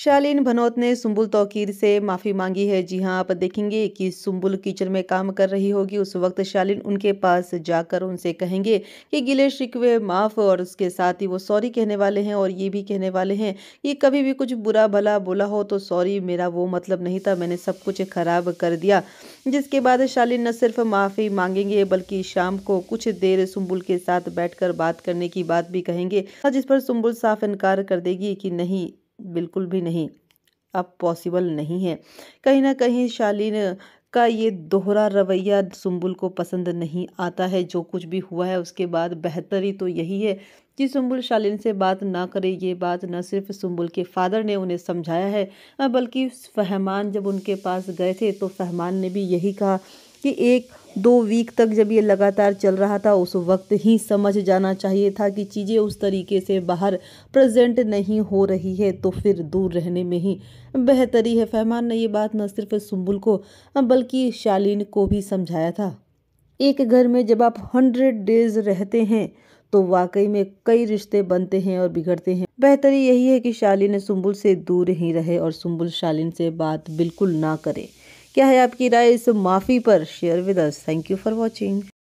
शालीन भनोत ने सुम्बुल तोकीर से माफ़ी मांगी है जी हाँ आप देखेंगे कि सुम्बुल किचन में काम कर रही होगी उस वक्त शालीन उनके पास जाकर उनसे कहेंगे कि गिले शिकवे माफ़ और उसके साथ ही वो सॉरी कहने वाले हैं और ये भी कहने वाले हैं कि कभी भी कुछ बुरा भला बोला हो तो सॉरी मेरा वो मतलब नहीं था मैंने सब कुछ ख़राब कर दिया जिसके बाद शालीन न सिर्फ माफ़ी मांगेंगे बल्कि शाम को कुछ देर सुम्बुल के साथ बैठ बात करने की बात भी कहेंगे जिस पर सुम्बुल साफ इनकार कर देगी कि नहीं बिल्कुल भी नहीं अब पॉसिबल नहीं है कहीं ना कहीं शालीन का ये दोहरा रवैया सुम्बुल को पसंद नहीं आता है जो कुछ भी हुआ है उसके बाद बेहतरी तो यही है कि सुम्बुल शालीन से बात ना करे ये बात न सिर्फ सुम्बुल के फादर ने उन्हें समझाया है बल्कि फहमान जब उनके पास गए थे तो फहमान ने भी यही कहा कि एक दो वीक तक जब ये लगातार चल रहा था उस वक्त ही समझ जाना चाहिए था कि चीज़ें उस तरीके से बाहर प्रेजेंट नहीं हो रही है तो फिर दूर रहने में ही बेहतरी है फहमान ने ये बात न सिर्फ सुम्बुल को बल्कि शालीन को भी समझाया था एक घर में जब आप हंड्रेड डेज रहते हैं तो वाकई में कई रिश्ते बनते हैं और बिगड़ते हैं बेहतरी यही है कि शालीन सुम्बुल से दूर ही रहे और सुम्बुल शालीन से बात बिल्कुल ना करे क्या है आपकी राय इस माफ़ी पर share with us thank you for watching